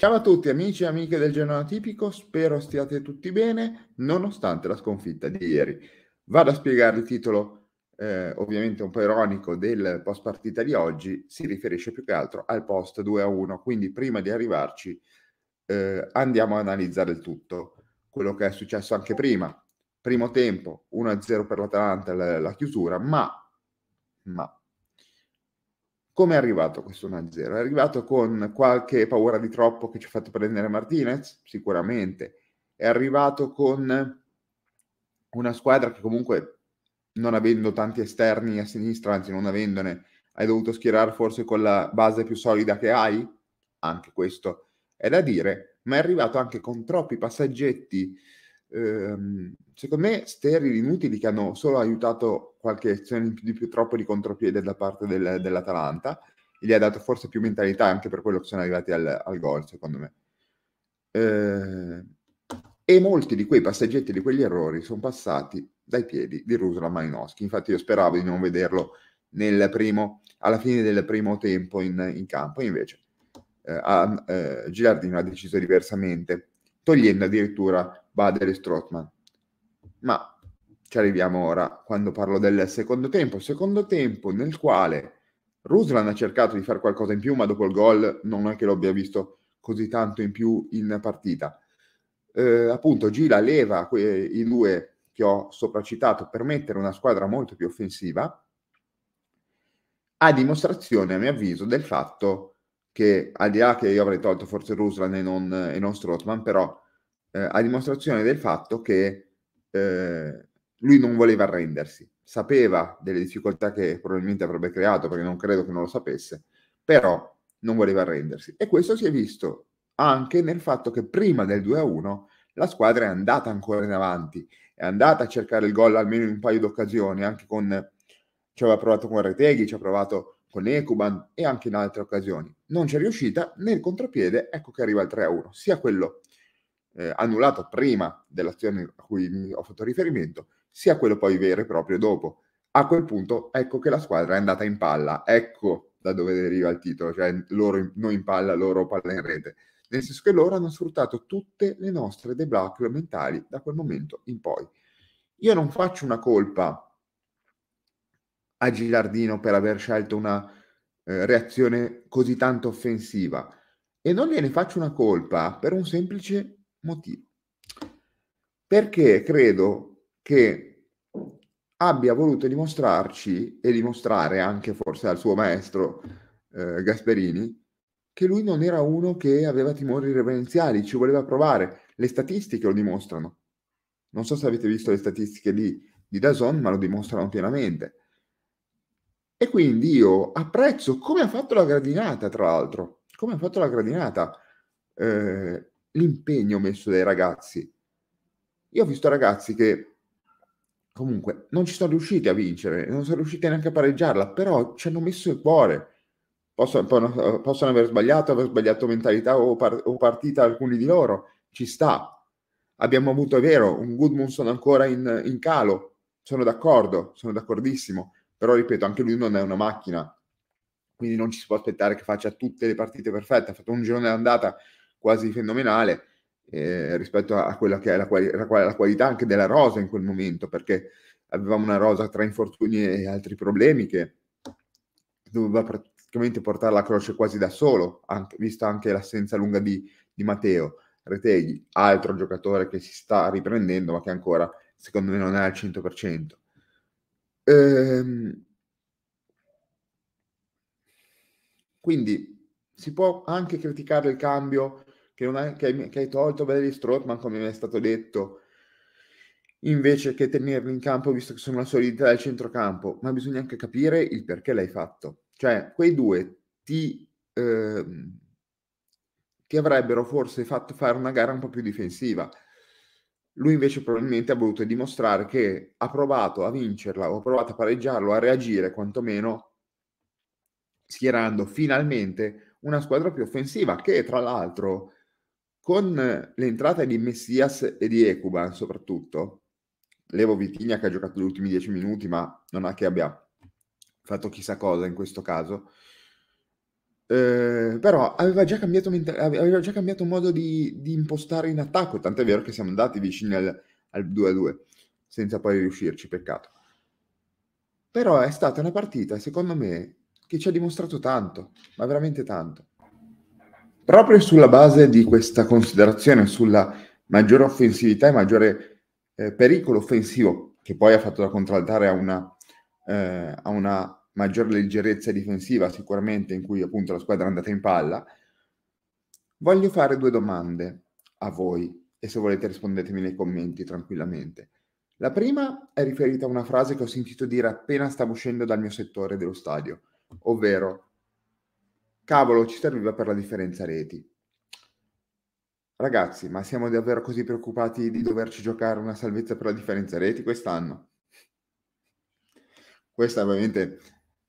Ciao a tutti amici e amiche del Genoa Tipico, spero stiate tutti bene nonostante la sconfitta di ieri. Vado a spiegare il titolo, eh, ovviamente un po' ironico, del post partita di oggi, si riferisce più che altro al post 2 a 1, quindi prima di arrivarci eh, andiamo ad analizzare il tutto, quello che è successo anche prima. Primo tempo, 1-0 per l'Atalanta, la, la chiusura, ma, ma come è arrivato questo 1-0? È arrivato con qualche paura di troppo che ci ha fatto prendere Martinez? Sicuramente. È arrivato con una squadra che comunque, non avendo tanti esterni a sinistra, anzi non avendone, hai dovuto schierare forse con la base più solida che hai? Anche questo è da dire, ma è arrivato anche con troppi passaggetti ehm, secondo me sterili inutili che hanno solo aiutato qualche azione di più troppo di contropiede da parte del, dell'Atalanta e gli ha dato forse più mentalità anche per quello che sono arrivati al, al gol secondo me eh, e molti di quei passeggetti di quegli errori sono passati dai piedi di Ruslan Malinowski infatti io speravo di non vederlo Primo, alla fine del primo tempo in, in campo. Invece eh, eh, Gilardino ha deciso diversamente togliendo addirittura Bader e Strootman. Ma ci arriviamo ora quando parlo del secondo tempo. Secondo tempo nel quale Ruslan ha cercato di fare qualcosa in più, ma dopo il gol non è che lo abbia visto così tanto in più in partita. Eh, appunto, Gila leva que- i due che ho sopracitato per mettere una squadra molto più offensiva, a dimostrazione, a mio avviso, del fatto che che al di là che io avrei tolto forse Ruslan e non, e non Strothman, però eh, a dimostrazione del fatto che eh, lui non voleva arrendersi, sapeva delle difficoltà che probabilmente avrebbe creato, perché non credo che non lo sapesse, però non voleva arrendersi. E questo si è visto anche nel fatto che prima del 2-1 la squadra è andata ancora in avanti, è andata a cercare il gol almeno in un paio di occasioni, anche con... ci aveva provato con Reteghi, ci ha provato con Ecuban e anche in altre occasioni. Non c'è riuscita, nel contropiede ecco che arriva il 3-1, sia quello eh, annullato prima dell'azione a cui ho fatto riferimento, sia quello poi vero e proprio dopo. A quel punto ecco che la squadra è andata in palla, ecco da dove deriva il titolo, cioè loro noi in palla, loro palla in rete. Nel senso che loro hanno sfruttato tutte le nostre deblocche mentali da quel momento in poi. Io non faccio una colpa a Gilardino per aver scelto una eh, reazione così tanto offensiva e non gliene faccio una colpa per un semplice motivo. Perché credo che abbia voluto dimostrarci e dimostrare anche forse al suo maestro eh, Gasperini che lui non era uno che aveva timori reverenziali, ci voleva provare. Le statistiche lo dimostrano. Non so se avete visto le statistiche di, di Dazon, ma lo dimostrano pienamente. E quindi io apprezzo come ha fatto la gradinata, tra l'altro, come ha fatto la gradinata, eh, l'impegno messo dai ragazzi. Io ho visto ragazzi che comunque non ci sono riusciti a vincere, non sono riusciti neanche a pareggiarla, però ci hanno messo il cuore. Possono, possono aver sbagliato, aver sbagliato mentalità o, par- o partita alcuni di loro, ci sta. Abbiamo avuto, è vero, un Goodmanson ancora in, in calo, sono d'accordo, sono d'accordissimo però ripeto, anche lui non è una macchina, quindi non ci si può aspettare che faccia tutte le partite perfette. Ha fatto un girone d'andata quasi fenomenale eh, rispetto a quella che è la, quali- la, qualità anche della rosa in quel momento, perché avevamo una rosa tra infortuni e altri problemi che doveva praticamente portare la croce quasi da solo, anche, vista anche l'assenza lunga di, di, Matteo Reteghi, altro giocatore che si sta riprendendo ma che ancora secondo me non è al 100%. Ehm, quindi si può anche criticare il cambio che, hai, che, che hai tolto Valerie Strothman, come mi è stato detto, invece che tenerli in campo visto che sono una solidità del centrocampo, ma bisogna anche capire il perché l'hai fatto. Cioè, quei due ti, eh, ti avrebbero forse fatto fare una gara un po' più difensiva lui invece probabilmente ha voluto dimostrare che ha provato a vincerla, o ha provato a pareggiarlo, a reagire quantomeno, schierando finalmente una squadra più offensiva, che tra l'altro con l'entrata di Messias e di Ecuban soprattutto, Levo Vitigna che ha giocato gli ultimi dieci minuti, ma non è che abbia fatto chissà cosa in questo caso, eh, però aveva già cambiato, aveva già cambiato modo di, di, impostare in attacco, tant'è vero che siamo andati vicini al, al 2-2, senza poi riuscirci, peccato. Però è stata una partita, secondo me, che ci ha dimostrato tanto, ma veramente tanto. Proprio sulla base di questa considerazione sulla maggiore offensività e maggiore eh, pericolo offensivo, che poi ha fatto da contraltare a una, eh, a una maggior leggerezza difensiva sicuramente in cui appunto la squadra è andata in palla, voglio fare due domande a voi e se volete rispondetemi nei commenti tranquillamente. La prima è riferita a una frase che ho sentito dire appena stavo uscendo dal mio settore dello stadio, ovvero cavolo ci serviva per la differenza reti. Ragazzi, ma siamo davvero così preoccupati di doverci giocare una salvezza per la differenza reti quest'anno? Questa ovviamente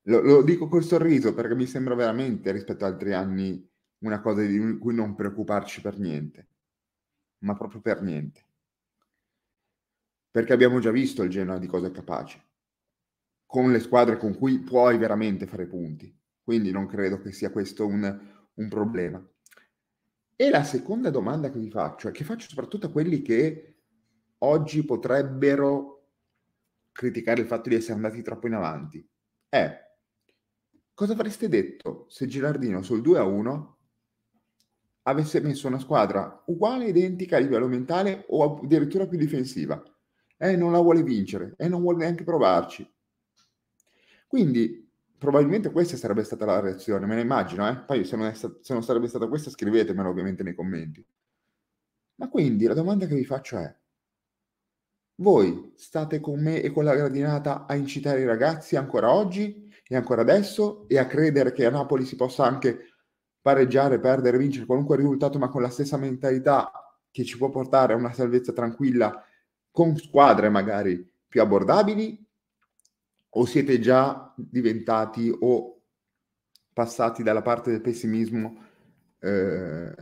lo, lo, dico col sorriso perché mi sembra veramente rispetto ad altri anni una cosa di cui non preoccuparci per niente, ma proprio per niente. Perché abbiamo già visto il Genoa di cosa è capace, con le squadre con cui puoi veramente fare punti. Quindi non credo che sia questo un, un problema. E la seconda domanda che vi faccio, e che faccio soprattutto a quelli che oggi potrebbero criticare il fatto di essere andati troppo in avanti, è Cosa avreste detto se Girardino sul 2 a 1 avesse messo una squadra uguale, identica a livello mentale o addirittura più difensiva? E eh, non la vuole vincere e eh, non vuole neanche provarci. Quindi probabilmente questa sarebbe stata la reazione, me la immagino, eh? poi se non, sta- se non sarebbe stata questa scrivetemelo ovviamente nei commenti. Ma quindi la domanda che vi faccio è, voi state con me e con la gradinata a incitare i ragazzi ancora oggi che ancora adesso e a credere che a Napoli si possa anche pareggiare, perdere, vincere qualunque risultato, ma con la stessa mentalità che ci può portare a una salvezza tranquilla con squadre magari più abbordabili o siete già diventati o passati dalla parte del pessimismo eh,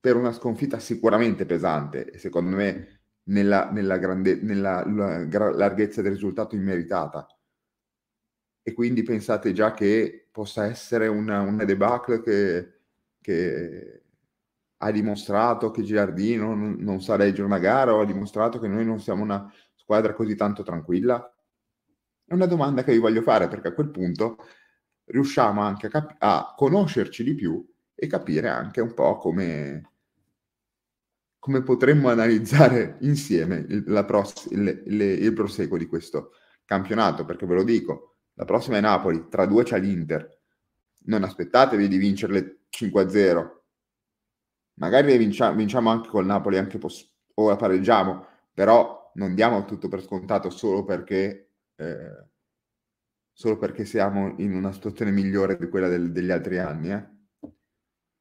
per una sconfitta sicuramente pesante e secondo me nella, nella, grande, nella larghezza del risultato immeritata e quindi pensate già che possa essere una, una debacle che, che, ha dimostrato che Girardino non, non sa leggere una gara o ha dimostrato che noi non siamo una squadra così tanto tranquilla? È una domanda che vi voglio fare perché a quel punto riusciamo anche a, cap- a conoscerci di più e capire anche un po' come, come potremmo analizzare insieme il, pross- il, il, il proseguo di questo campionato, perché ve lo dico, la prossima è Napoli, tra due c'è l'Inter. Non aspettatevi di vincerle 5-0. Magari le vinciamo, vinciamo anche col Napoli, anche poss- o la pareggiamo, però non diamo tutto per scontato solo perché, eh, solo perché siamo in una situazione migliore di quella del, degli altri anni. Eh.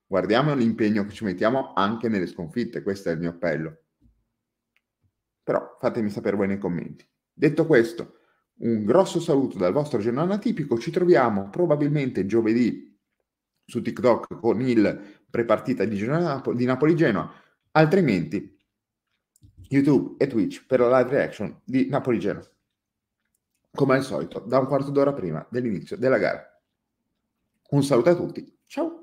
Guardiamo l'impegno che ci mettiamo anche nelle sconfitte, questo è il mio appello. Però fatemi sapere voi nei commenti. Detto questo, un grosso saluto dal vostro giornale atipico. Ci troviamo probabilmente giovedì su TikTok con il prepartita di, Napoli, di Napoli-Genoa, altrimenti YouTube e Twitch per la live reaction di Napoli-Genoa. Come al solito, da un quarto d'ora prima dell'inizio della gara. Un saluto a tutti. Ciao!